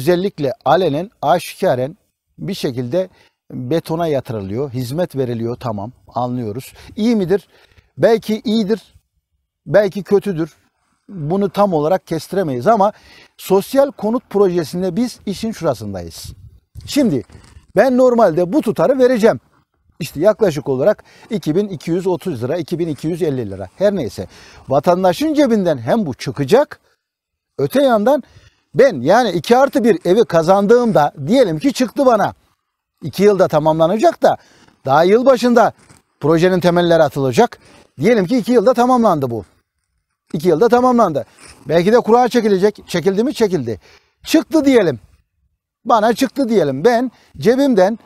özellikle alenen, aşikaren bir şekilde betona yatırılıyor, hizmet veriliyor tamam anlıyoruz. İyi midir? Belki iyidir, belki kötüdür. Bunu tam olarak kestiremeyiz ama sosyal konut projesinde biz işin şurasındayız. Şimdi ben normalde bu tutarı vereceğim. İşte yaklaşık olarak 2230 lira, 2250 lira her neyse. Vatandaşın cebinden hem bu çıkacak öte yandan ben yani 2 artı 1 evi kazandığımda diyelim ki çıktı bana. 2 yılda tamamlanacak da daha yıl başında projenin temelleri atılacak. Diyelim ki 2 yılda tamamlandı bu. 2 yılda tamamlandı. Belki de kura çekilecek. Çekildi mi? Çekildi. Çıktı diyelim. Bana çıktı diyelim. Ben cebimden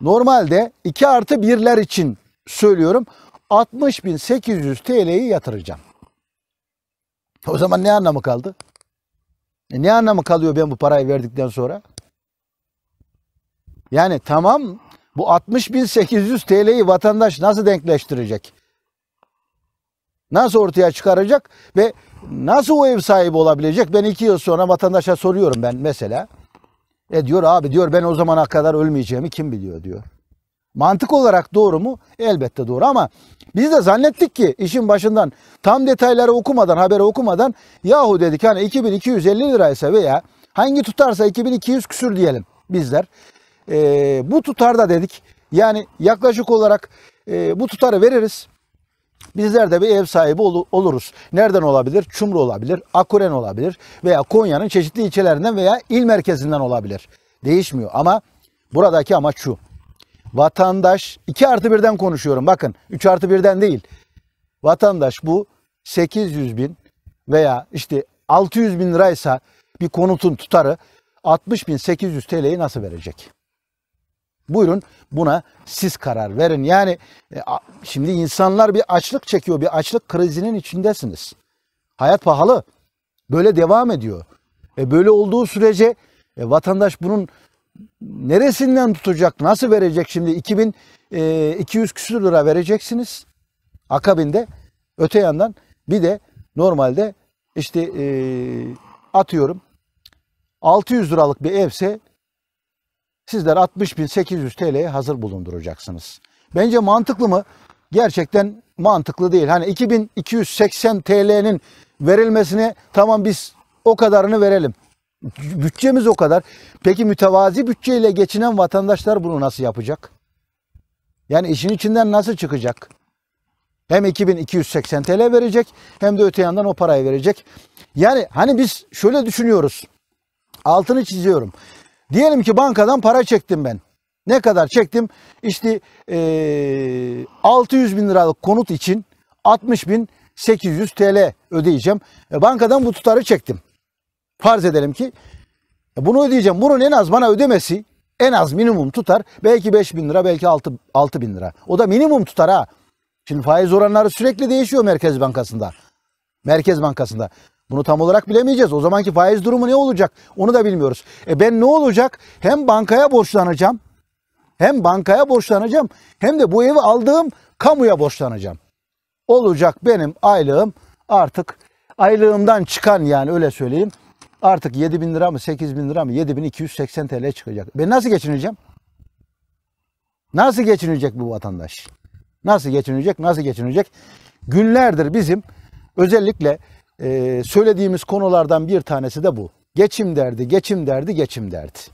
normalde 2 artı 1'ler için söylüyorum 60.800 TL'yi yatıracağım. O zaman ne anlamı kaldı? E ne anlamı kalıyor ben bu parayı verdikten sonra? Yani tamam bu 60.800 TL'yi vatandaş nasıl denkleştirecek? Nasıl ortaya çıkaracak ve nasıl o ev sahibi olabilecek? Ben iki yıl sonra vatandaşa soruyorum ben mesela. E diyor abi diyor ben o zamana kadar ölmeyeceğimi kim biliyor diyor. Mantık olarak doğru mu? Elbette doğru ama biz de zannettik ki işin başından tam detayları okumadan, haberi okumadan yahu dedik hani 2250 liraysa veya hangi tutarsa 2200 küsür diyelim bizler. E, bu tutarda dedik yani yaklaşık olarak e, bu tutarı veririz. Bizler de bir ev sahibi ol, oluruz. Nereden olabilir? Çumru olabilir, Akuren olabilir veya Konya'nın çeşitli ilçelerinden veya il merkezinden olabilir. Değişmiyor ama buradaki amaç şu vatandaş 2 artı birden konuşuyorum bakın 3 artı birden değil. Vatandaş bu 800 bin veya işte 600 bin liraysa bir konutun tutarı 60 bin 800 TL'yi nasıl verecek? Buyurun buna siz karar verin. Yani e, şimdi insanlar bir açlık çekiyor, bir açlık krizinin içindesiniz. Hayat pahalı. Böyle devam ediyor. E böyle olduğu sürece e, vatandaş bunun neresinden tutacak, nasıl verecek şimdi 2200 e, küsür lira vereceksiniz. Akabinde öte yandan bir de normalde işte e, atıyorum 600 liralık bir evse sizler 60.800 TL'ye hazır bulunduracaksınız. Bence mantıklı mı? Gerçekten mantıklı değil. Hani 2280 TL'nin verilmesine tamam biz o kadarını verelim. Bütçemiz o kadar. Peki mütevazi bütçeyle geçinen vatandaşlar bunu nasıl yapacak? Yani işin içinden nasıl çıkacak? Hem 2280 TL verecek hem de öte yandan o parayı verecek. Yani hani biz şöyle düşünüyoruz. Altını çiziyorum. Diyelim ki bankadan para çektim ben. Ne kadar çektim? İşte e, 600 bin liralık konut için 60 bin 800 TL ödeyeceğim. E, bankadan bu tutarı çektim. Farz edelim ki e, bunu ödeyeceğim. Bunun en az bana ödemesi en az minimum tutar. Belki 5 bin lira belki 6, 6 bin lira. O da minimum tutar ha. Şimdi faiz oranları sürekli değişiyor Merkez Bankası'nda. Merkez Bankası'nda. Bunu tam olarak bilemeyeceğiz. O zamanki faiz durumu ne olacak? Onu da bilmiyoruz. E ben ne olacak? Hem bankaya borçlanacağım. Hem bankaya borçlanacağım. Hem de bu evi aldığım kamuya borçlanacağım. Olacak benim aylığım artık aylığımdan çıkan yani öyle söyleyeyim. Artık 7 bin lira mı 8 bin lira mı 7280 TL çıkacak. Ben nasıl geçineceğim? Nasıl geçinecek bu vatandaş? Nasıl geçinecek? Nasıl geçinecek? Günlerdir bizim özellikle söylediğimiz konulardan bir tanesi de bu. Geçim derdi, geçim derdi, geçim derdi.